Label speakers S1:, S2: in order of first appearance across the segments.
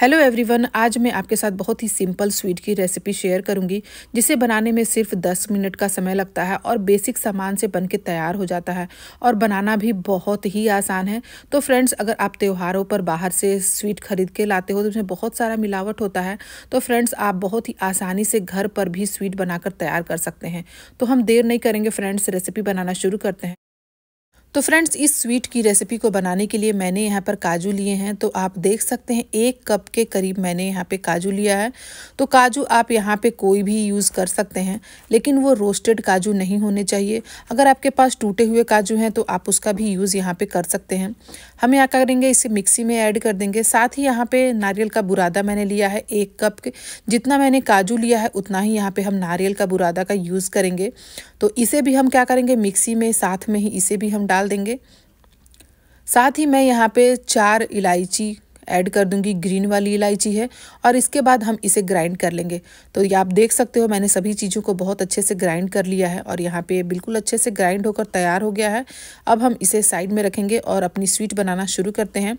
S1: hello everyone आज मैं आपके साथ बहुत ही सिंपल स्वीट की रेसिपी शेयर करूंगी जिसे बनाने में सिर्फ 10 मिनट का समय लगता है और बेसिक सामान से बनके तैयार हो जाता है और बनाना भी बहुत ही आसान है तो फ्रेंड्स अगर आप त्योहारों पर बाहर से स्वीट खरीद के लाते हो तो उसमें बहुत सारा मिलावट होता है तो फ्रेंड्स आप बहुत ही आसानी से घर पर भी स्वीट बनाकर तैयार कर सकते हैं तो हम देर नहीं करेंगे फ्रेंड्स रेसिपी बनाना शुरू करते हैं तो फ्रेंड्स इस स्वीट की रेसिपी को बनाने के लिए मैंने यहाँ पर काजू लिए हैं तो आप देख सकते हैं एक कप के करीब मैंने यहाँ पे काजू लिया है तो काजू आप यहाँ पे कोई भी यूज़ कर सकते हैं लेकिन वो रोस्टेड काजू नहीं होने चाहिए अगर आपके पास टूटे हुए काजू हैं तो आप उसका भी यूज़ यहाँ पर कर सकते हैं हम यहाँ करेंगे इसे मिक्सी में ऐड कर देंगे साथ ही यहाँ पर नारियल का बुरादा मैंने लिया है एक कप के जितना मैंने काजू लिया है उतना ही यहाँ पर हम नारियल का बुरादा का यूज़ करेंगे तो इसे भी हम क्या करेंगे मिक्सी में साथ में ही इसे भी हम डाल डाल देंगे साथ ही मैं यहाँ पे चार इलायची ऐड कर दूंगी ग्रीन वाली इलायची है और इसके बाद हम इसे ग्राइंड कर लेंगे तो ये आप देख सकते हो मैंने सभी चीज़ों को बहुत अच्छे से ग्राइंड कर लिया है और यहाँ पे बिल्कुल अच्छे से ग्राइंड होकर तैयार हो गया है अब हम इसे साइड में रखेंगे और अपनी स्वीट बनाना शुरू करते हैं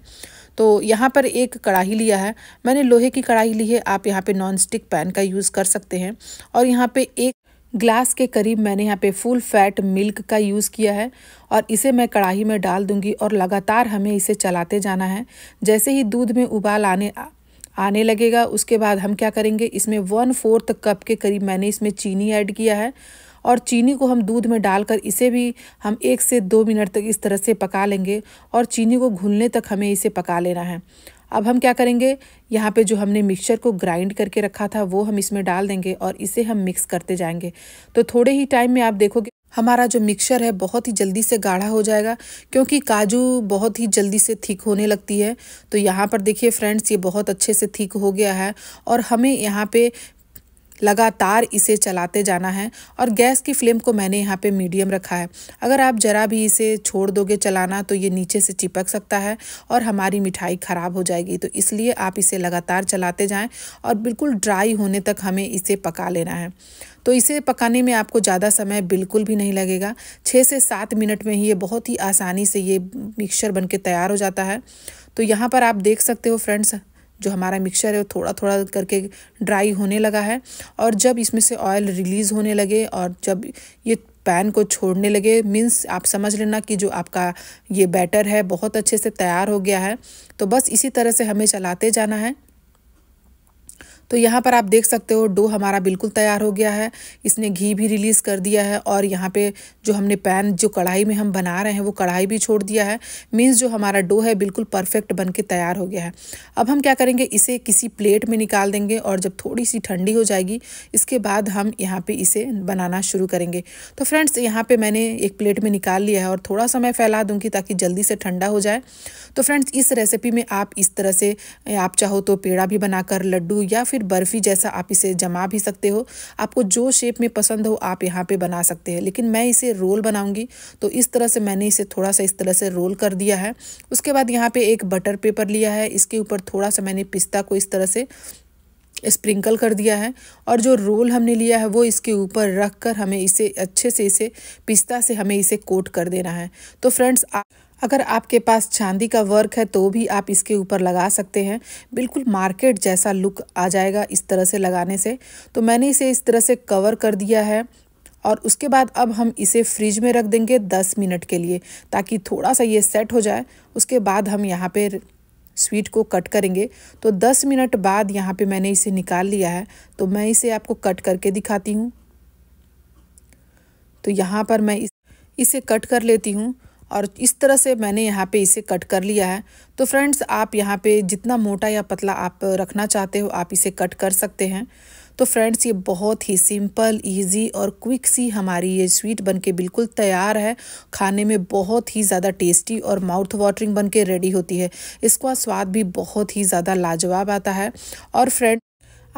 S1: तो यहाँ पर एक कढ़ाई लिया है मैंने लोहे की कढ़ाई ली है आप यहाँ पर नॉन स्टिक पैन का यूज़ कर सकते हैं और यहाँ पर एक ग्लास के करीब मैंने यहाँ पे फुल फैट मिल्क का यूज़ किया है और इसे मैं कढ़ाई में डाल दूंगी और लगातार हमें इसे चलाते जाना है जैसे ही दूध में उबाल आने आने लगेगा उसके बाद हम क्या करेंगे इसमें वन फोर्थ कप के करीब मैंने इसमें चीनी ऐड किया है और चीनी को हम दूध में डालकर इसे भी हम एक से दो मिनट तक इस तरह से पका लेंगे और चीनी को घुलने तक हमें इसे पका लेना है अब हम क्या करेंगे यहाँ पे जो हमने मिक्सचर को ग्राइंड करके रखा था वो हम इसमें डाल देंगे और इसे हम मिक्स करते जाएंगे तो थोड़े ही टाइम में आप देखोगे हमारा जो मिक्सचर है बहुत ही जल्दी से गाढ़ा हो जाएगा क्योंकि काजू बहुत ही जल्दी से थिक होने लगती है तो यहाँ पर देखिए फ्रेंड्स ये बहुत अच्छे से थिक हो गया है और हमें यहाँ पे लगातार इसे चलाते जाना है और गैस की फ्लेम को मैंने यहाँ पे मीडियम रखा है अगर आप ज़रा भी इसे छोड़ दोगे चलाना तो ये नीचे से चिपक सकता है और हमारी मिठाई ख़राब हो जाएगी तो इसलिए आप इसे लगातार चलाते जाएं और बिल्कुल ड्राई होने तक हमें इसे पका लेना है तो इसे पकाने में आपको ज़्यादा समय बिल्कुल भी नहीं लगेगा छः से सात मिनट में ही ये बहुत ही आसानी से ये मिक्सचर बन के तैयार हो जाता है तो यहाँ पर आप देख सकते हो फ्रेंड्स जो हमारा मिक्सचर है वो थोड़ा थोड़ा करके ड्राई होने लगा है और जब इसमें से ऑयल रिलीज़ होने लगे और जब ये पैन को छोड़ने लगे मीन्स आप समझ लेना कि जो आपका ये बैटर है बहुत अच्छे से तैयार हो गया है तो बस इसी तरह से हमें चलाते जाना है तो यहाँ पर आप देख सकते हो डो हमारा बिल्कुल तैयार हो गया है इसने घी भी रिलीज़ कर दिया है और यहाँ पे जो हमने पैन जो कढ़ाई में हम बना रहे हैं वो कढ़ाई भी छोड़ दिया है मीन्स जो हमारा डो है बिल्कुल परफेक्ट बन के तैयार हो गया है अब हम क्या करेंगे इसे किसी प्लेट में निकाल देंगे और जब थोड़ी सी ठंडी हो जाएगी इसके बाद हम यहाँ पर इसे बनाना शुरू करेंगे तो फ्रेंड्स यहाँ पर मैंने एक प्लेट में निकाल लिया है और थोड़ा सा मैं फैला दूँगी ताकि जल्दी से ठंडा हो जाए तो फ्रेंड्स इस रेसिपी में आप इस तरह से आप चाहो तो पेड़ा भी बनाकर लड्डू या फिर फिर बर्फ़ी जैसा आप इसे जमा भी सकते हो आपको जो शेप में पसंद हो आप यहाँ पे बना सकते हैं लेकिन मैं इसे रोल बनाऊँगी तो इस तरह से मैंने इसे थोड़ा सा इस तरह से रोल कर दिया है उसके बाद यहाँ पे एक बटर पेपर लिया है इसके ऊपर थोड़ा सा मैंने पिस्ता को इस तरह से स्प्रिंकल कर दिया है और जो रोल हमने लिया है वो इसके ऊपर रख कर हमें इसे अच्छे से इसे पिस्ता से हमें इसे कोट कर देना है तो फ्रेंड्स आप अगर आपके पास चांदी का वर्क है तो भी आप इसके ऊपर लगा सकते हैं बिल्कुल मार्केट जैसा लुक आ जाएगा इस तरह से लगाने से तो मैंने इसे इस तरह से कवर कर दिया है और उसके बाद अब हम इसे फ्रिज में रख देंगे दस मिनट के लिए ताकि थोड़ा सा ये सेट हो जाए उसके बाद हम यहाँ पर स्वीट को कट करेंगे तो दस मिनट बाद यहाँ पर मैंने इसे निकाल लिया है तो मैं इसे आपको कट करके दिखाती हूँ तो यहाँ पर मैं इसे कट कर लेती हूँ और इस तरह से मैंने यहाँ पे इसे कट कर लिया है तो फ्रेंड्स आप यहाँ पे जितना मोटा या पतला आप रखना चाहते हो आप इसे कट कर सकते हैं तो फ्रेंड्स ये बहुत ही सिंपल इजी और क्विक सी हमारी ये स्वीट बन के बिल्कुल तैयार है खाने में बहुत ही ज़्यादा टेस्टी और माउथ वाटरिंग बन के रेडी होती है इसका स्वाद भी बहुत ही ज़्यादा लाजवाब आता है और फ्रेंड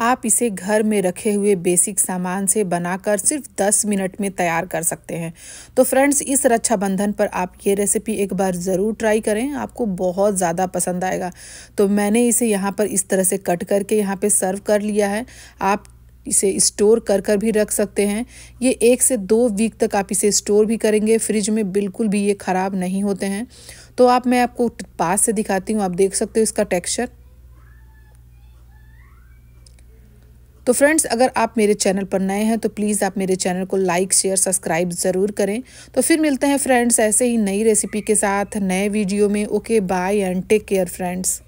S1: आप इसे घर में रखे हुए बेसिक सामान से बनाकर सिर्फ 10 मिनट में तैयार कर सकते हैं तो फ्रेंड्स इस रक्षाबंधन पर आप ये रेसिपी एक बार ज़रूर ट्राई करें आपको बहुत ज़्यादा पसंद आएगा तो मैंने इसे यहाँ पर इस तरह से कट करके यहाँ पे सर्व कर लिया है आप इसे स्टोर कर कर भी रख सकते हैं ये एक से दो वीक तक आप इसे स्टोर भी करेंगे फ्रिज में बिल्कुल भी ये ख़राब नहीं होते हैं तो आप मैं आपको पास से दिखाती हूँ आप देख सकते हो इसका टेक्सचर तो फ्रेंड्स अगर आप मेरे चैनल पर नए हैं तो प्लीज़ आप मेरे चैनल को लाइक शेयर सब्सक्राइब ज़रूर करें तो फिर मिलते हैं फ्रेंड्स ऐसे ही नई रेसिपी के साथ नए वीडियो में okay bye and take care friends